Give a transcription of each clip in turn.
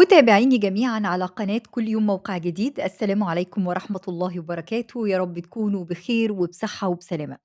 متابعيني جميعا على قناة كل يوم موقع جديد السلام عليكم ورحمة الله وبركاته يا رب تكونوا بخير وبصحة وبسلامة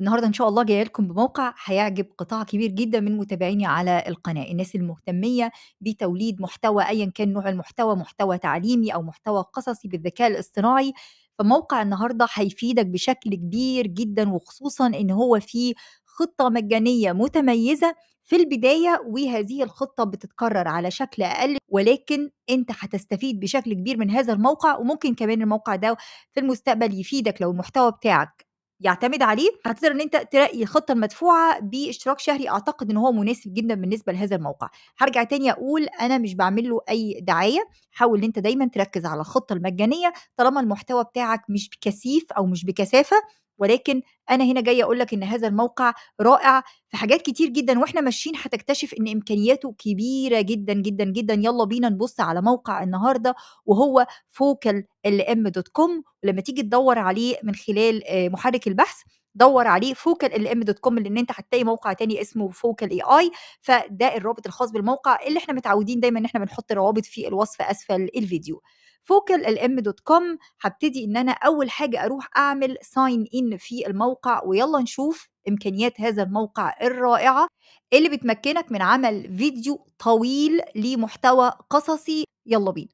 النهاردة إن شاء الله جاي لكم بموقع هيعجب قطاع كبير جدا من متابعيني على القناة الناس المهتمية بتوليد محتوى أيا كان نوع المحتوى محتوى تعليمي أو محتوى قصصي بالذكاء الاصطناعي فموقع النهارده هيفيدك بشكل كبير جدا وخصوصا ان هو فيه خطه مجانيه متميزه في البدايه وهذه الخطه بتتكرر على شكل اقل ولكن انت هتستفيد بشكل كبير من هذا الموقع وممكن كمان الموقع ده في المستقبل يفيدك لو المحتوى بتاعك يعتمد عليه هتقدر ان انت تلاقي الخطه المدفوعه باشتراك شهري اعتقد ان هو مناسب جدا بالنسبه لهذا الموقع هرجع تاني اقول انا مش بعمل له اي دعايه حاول ان انت دايما تركز على الخطه المجانيه طالما المحتوى بتاعك مش بكثيف او مش بكثافه ولكن انا هنا جايه اقول لك ان هذا الموقع رائع في حاجات كتير جدا واحنا ماشيين هتكتشف ان امكانياته كبيره جدا جدا جدا يلا بينا نبص على موقع النهارده وهو فوكال ام دوت كوم ولما تيجي تدور عليه من خلال آه، محرك البحث دور عليه فوكال ال ام دوت كوم لان انت هتلاقي موقع تاني اسمه فوكال اي اي فده الرابط الخاص بالموقع اللي احنا متعودين دايما ان احنا بنحط روابط في الوصف اسفل الفيديو فوكال ال ام دوت كوم هبتدي ان انا اول حاجه اروح اعمل ساين ان في الموقع ويلا نشوف امكانيات هذا الموقع الرائعه اللي بتمكنك من عمل فيديو طويل لمحتوى قصصي يلا بينا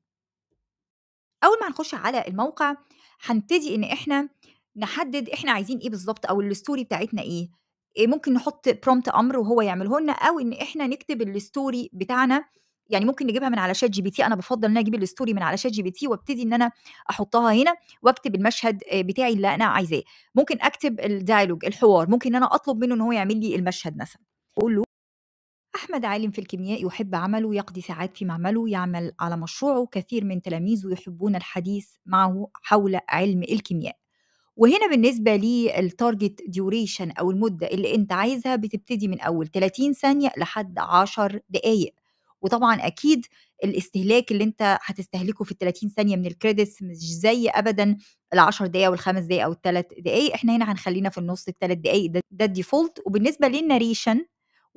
اول ما هنخش على الموقع هنبتدي ان احنا نحدد احنا عايزين ايه بالظبط او الستوري بتاعتنا ايه آه، ممكن نحط برومت امر وهو يعمله لنا او ان احنا نكتب الستوري بتاعنا يعني ممكن نجيبها من على شات جي بي تي انا بفضل ان انا اجيب الستوري من على شات جي بي تي وابتدي ان انا احطها هنا واكتب المشهد آه، بتاعي اللي انا عايزاه ممكن اكتب الديالوج الحوار ممكن ان انا اطلب منه ان هو يعمل لي المشهد مثلا اقول له أحمد عالم في الكيمياء يحب عمله يقضي ساعات في معمله يعمل على مشروعه كثير من تلاميذه يحبون الحديث معه حول علم الكيمياء وهنا بالنسبه للتارجت ديوريشن او المده اللي انت عايزها بتبتدي من اول 30 ثانيه لحد 10 دقائق وطبعا اكيد الاستهلاك اللي انت هتستهلكه في ال 30 ثانيه من الكريدتس مش زي ابدا ال 10 دقائق أو الخمس دقائق او الثلاث دقائق احنا هنا هنخلينا في النص الثلاث دقائق ده, ده الديفولت وبالنسبه للناريشن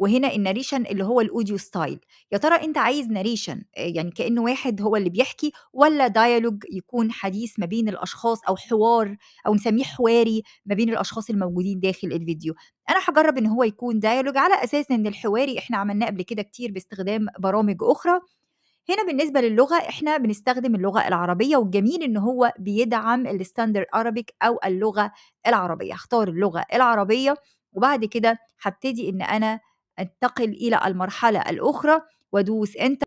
وهنا الناريشن اللي هو الاوديو ستايل يا ترى انت عايز ناريشن آه، يعني كانه واحد هو اللي بيحكي ولا دايالوج يكون حديث ما بين الاشخاص او حوار او نسميه حواري ما بين الاشخاص الموجودين داخل الفيديو انا هجرب ان هو يكون دايالوج على اساس ان الحواري احنا عملناه قبل كده كتير باستخدام برامج اخرى هنا بالنسبة للغة احنا بنستخدم اللغة العربية والجميل ان هو بيدعم الستاندر ارابيك او اللغة العربية اختار اللغة العربية وبعد كده هبتدي ان انا انتقل إلى المرحلة الأخرى ودوس أنت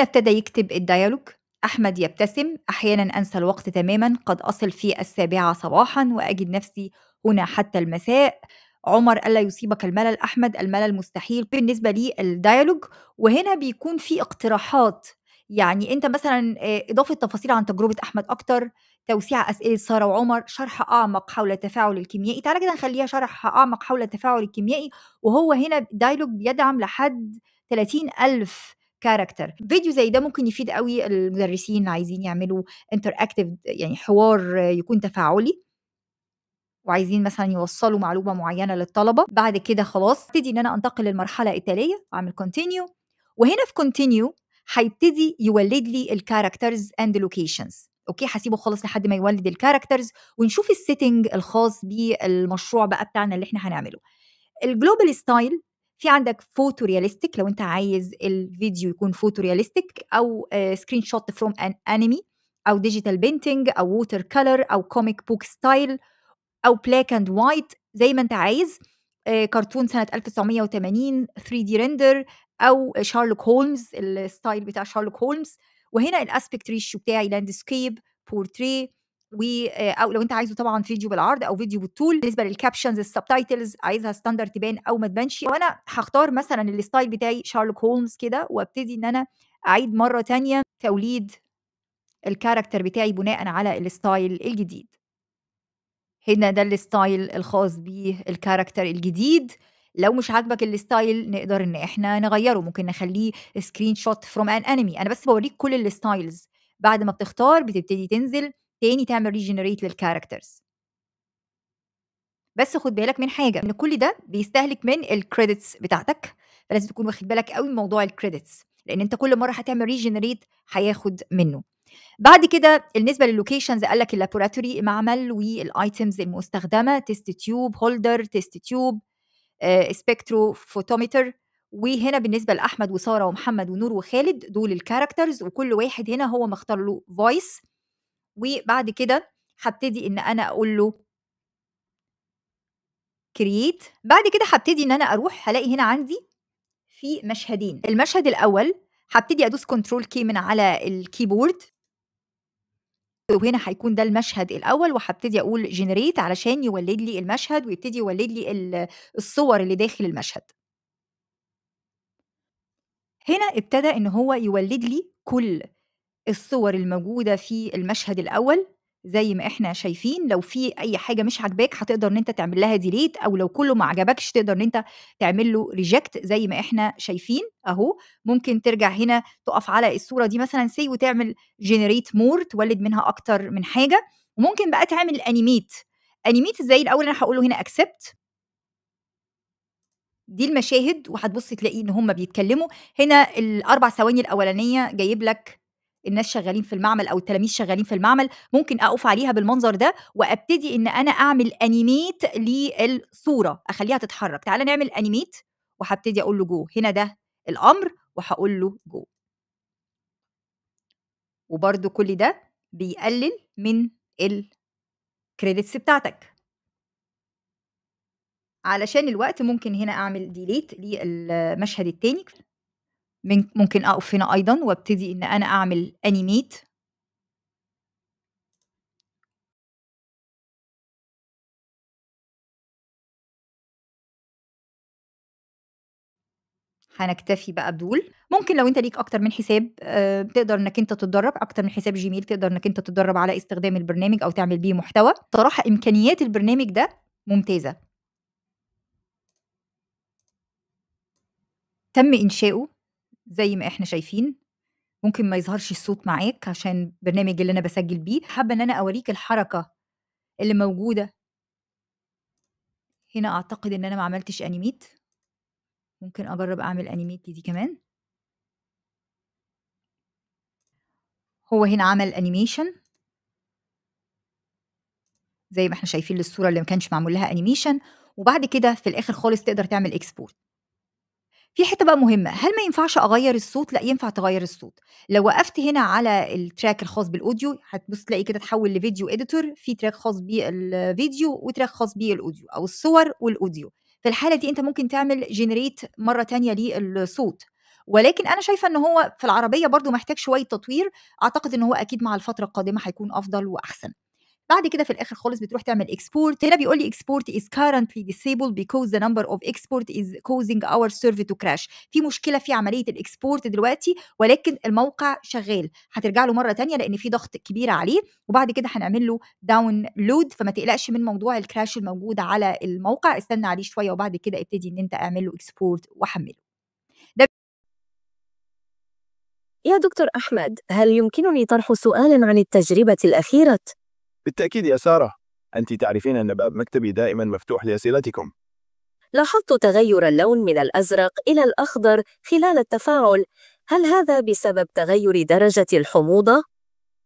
ابتدى يكتب الديالوج أحمد يبتسم أحيانا أنسى الوقت تماما قد أصل في السابعة صباحا وأجد نفسي هنا حتى المساء عمر ألا يصيبك الملل أحمد الملل مستحيل بالنسبة لي الديالوج وهنا بيكون في اقتراحات يعني أنت مثلا آه، إضافة تفاصيل عن تجربة أحمد أكتر توسيع أسئلة سارة وعمر شرح أعمق حول التفاعل الكيميائي تعالى كده نخليها شرح أعمق حول التفاعل الكيميائي وهو هنا دايلوج بيدعم لحد 30 ألف كاركتر فيديو زي ده ممكن يفيد قوي المدرسين عايزين يعملوا انتر يعني حوار يكون تفاعلي وعايزين مثلا يوصلوا معلومه معينه للطلبه بعد كده خلاص ابتدي ان انا انتقل للمرحله التاليه اعمل كونتينيو وهنا في كونتينيو هيبتدي يولد لي الكاركترز اند لوكيشنز اوكي هسيبه خالص لحد ما يولد الكاركترز ونشوف السيتنج الخاص بالمشروع بقى بتاعنا اللي احنا هنعمله الجلوبال ستايل في عندك فوتو رياليستيك لو انت عايز الفيديو يكون فوتو رياليستيك او سكرين شوت فروم ان انمي او ديجيتال بينتنج او ووتر كلر او كوميك بوك ستايل او بلاك اند وايت زي ما انت عايز كرتون آه، سنه 1980 3 دي ريندر او شارلوك هولمز الستايل بتاع شارلوك هولمز وهنا الاسبكت ريشيو بتاعي لاندسكيب بورتريه و آه، او لو انت عايزه طبعا فيديو بالعرض او فيديو بالطول بالنسبه للكابشنز السبتايتلز عايزها ستاندرد تبان او ما تبانش وانا هختار مثلا الستايل بتاعي شارلوك هولمز كده وابتدي ان انا اعيد مره تانية توليد الكاركتر بتاعي بناء على الستايل الجديد هنا ده الستايل الخاص بالكاركتر الجديد لو مش عاجبك الستايل نقدر ان احنا نغيره ممكن نخليه سكرين شوت فروم ان انمي انا بس بوريك كل الستايلز بعد ما بتختار بتبتدي تنزل تاني تعمل ريجنريت للكاركترز بس خد بالك من حاجه ان كل ده بيستهلك من الكريدتس بتاعتك فلازم تكون واخد بالك قوي من موضوع الكريدتس لان انت كل مره هتعمل ريجنريت هياخد منه بعد كده بالنسبه لللوكيشنز قال لك اللابوراتوري معمل والايتمز المستخدمه تيست تيوب هولدر تيست تيوب سبيكترو آه، وهنا بالنسبه لاحمد وساره ومحمد ونور وخالد دول الكاركترز وكل واحد هنا هو مختار له فويس وبعد كده هبتدي ان انا اقول له كرييت بعد كده هبتدي ان انا اروح هلاقي هنا عندي في مشهدين المشهد الاول هبتدي ادوس كنترول كي من على الكيبورد وهنا هيكون ده المشهد الأول وهبتدي أقول جنريت علشان يولد لي المشهد ويبتدي يولد لي الصور اللي داخل المشهد هنا ابتدى إن هو يولد لي كل الصور الموجودة في المشهد الأول زي ما احنا شايفين لو في اي حاجه مش عاجباك هتقدر ان انت تعمل لها ديليت او لو كله ما عجبكش تقدر ان انت تعمل له ريجكت زي ما احنا شايفين اهو ممكن ترجع هنا تقف على الصوره دي مثلا سي وتعمل جنريت مور تولد منها اكتر من حاجه وممكن بقى تعمل انيميت انيميت ازاي الاول انا هقوله هنا اكسبت دي المشاهد وهتبص تلاقي ان هم بيتكلموا هنا الاربع ثواني الاولانيه جايب لك الناس شغالين في المعمل او التلاميذ شغالين في المعمل ممكن اقف عليها بالمنظر ده وابتدي ان انا اعمل انيميت للصوره اخليها تتحرك تعال نعمل انيميت وهبتدي اقول له جو هنا ده الامر وهقول له جو وبرده كل ده بيقلل من الكريدتس بتاعتك علشان الوقت ممكن هنا اعمل ديليت للمشهد التاني من ممكن أقف هنا أيضا وابتدي إن أنا أعمل أنيميت هنكتفي بقى بدول ممكن لو انت ليك اكتر من حساب آه، تقدر انك انت تتدرب اكتر من حساب جيميل تقدر انك انت تتدرب على استخدام البرنامج او تعمل بيه محتوى صراحه امكانيات البرنامج ده ممتازه تم انشاؤه زي ما احنا شايفين ممكن ما يظهرش الصوت معاك عشان برنامج اللي انا بسجل بيه حابه ان انا اوريك الحركه اللي موجوده هنا اعتقد ان انا ما عملتش انيميت ممكن اجرب اعمل انيميت دي كمان هو هنا عمل انيميشن زي ما احنا شايفين للصوره اللي ما كانش معمول لها انيميشن وبعد كده في الاخر خالص تقدر تعمل اكسبورت في حته بقى مهمه هل ما ينفعش اغير الصوت لا ينفع تغير الصوت لو وقفت هنا على التراك الخاص بالاوديو هتبص تلاقي كده تحول لفيديو اديتور في تراك خاص بالفيديو وتراك خاص بالاوديو او الصور والاوديو في الحاله دي انت ممكن تعمل جنريت مره تانية للصوت ولكن انا شايفه ان هو في العربيه برضو محتاج شويه تطوير اعتقد ان هو اكيد مع الفتره القادمه هيكون افضل واحسن بعد كده في الاخر خالص بتروح تعمل اكسبورت هنا بيقول لي اكسبورت از currently disabled because the number of اكسبورت is causing our server to crash في مشكله في عمليه الاكسبورت دلوقتي ولكن الموقع شغال هترجع له مره ثانيه لان في ضغط كبير عليه وبعد كده هنعمل له داون لود فما تقلقش من موضوع الكراش الموجود على الموقع استنى عليه شويه وبعد كده ابتدي ان انت اعمل له اكسبورت وحمله يا دكتور أحمد، هل يمكنني طرح سؤال عن التجربة الأخيرة؟ بالتأكيد يا سارة، أنت تعرفين أن باب مكتبي دائما مفتوح لأسئلتكم. لاحظت تغير اللون من الأزرق إلى الأخضر خلال التفاعل، هل هذا بسبب تغير درجة الحموضة؟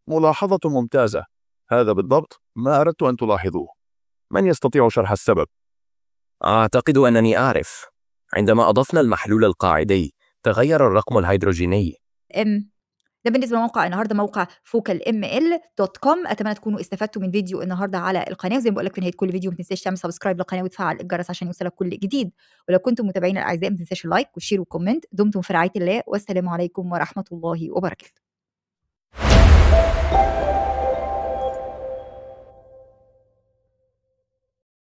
ملاحظة ممتازة، هذا بالضبط ما أردت أن تلاحظوه. من يستطيع شرح السبب؟ أعتقد أنني أعرف. عندما أضفنا المحلول القاعدي، تغير الرقم الهيدروجيني. ده بالنسبه لموقع النهارده موقع فوكال ام ال دوت كوم اتمنى تكونوا استفدتوا من فيديو النهارده على القناه وزي ما بقول لك في نهايه كل فيديو ما تنساش تعمل سبسكرايب للقناه وتفعل الجرس عشان يوصلك كل جديد ولو كنتم متابعين الاعزاء ما تنساش اللايك والشير والكومنت دمتم في رعايه الله والسلام عليكم ورحمه الله وبركاته